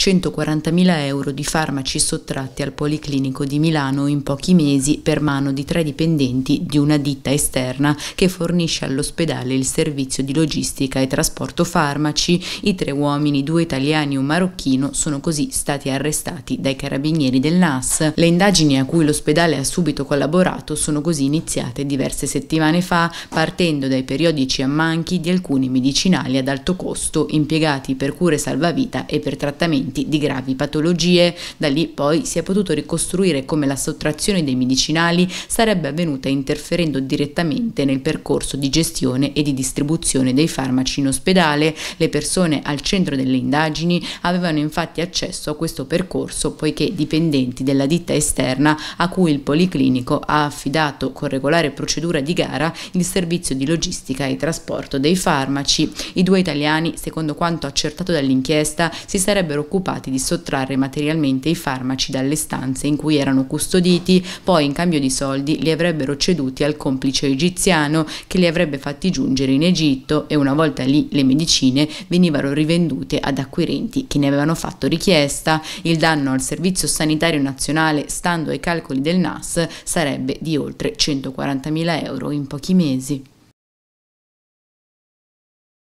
140.000 euro di farmaci sottratti al Policlinico di Milano in pochi mesi per mano di tre dipendenti di una ditta esterna che fornisce all'ospedale il servizio di logistica e trasporto farmaci. I tre uomini, due italiani e un marocchino, sono così stati arrestati dai carabinieri del NAS. Le indagini a cui l'ospedale ha subito collaborato sono così iniziate diverse settimane fa, partendo dai periodici ammanchi di alcuni medicinali ad alto costo impiegati per cure salvavita e per trattamenti pazienti di gravi patologie. Da lì poi si è potuto ricostruire come la sottrazione dei medicinali sarebbe avvenuta interferendo direttamente nel percorso di gestione e di distribuzione dei farmaci in ospedale. Le persone al centro delle indagini avevano infatti accesso a questo percorso poiché dipendenti della ditta esterna a cui il Policlinico ha affidato con regolare procedura di gara il servizio di logistica e trasporto dei farmaci. I due italiani, secondo quanto accertato dall'inchiesta, si sarebbero occupati occupati di sottrarre materialmente i farmaci dalle stanze in cui erano custoditi, poi in cambio di soldi li avrebbero ceduti al complice egiziano che li avrebbe fatti giungere in Egitto e una volta lì le medicine venivano rivendute ad acquirenti che ne avevano fatto richiesta. Il danno al Servizio Sanitario Nazionale, stando ai calcoli del NAS, sarebbe di oltre 140.000 euro in pochi mesi.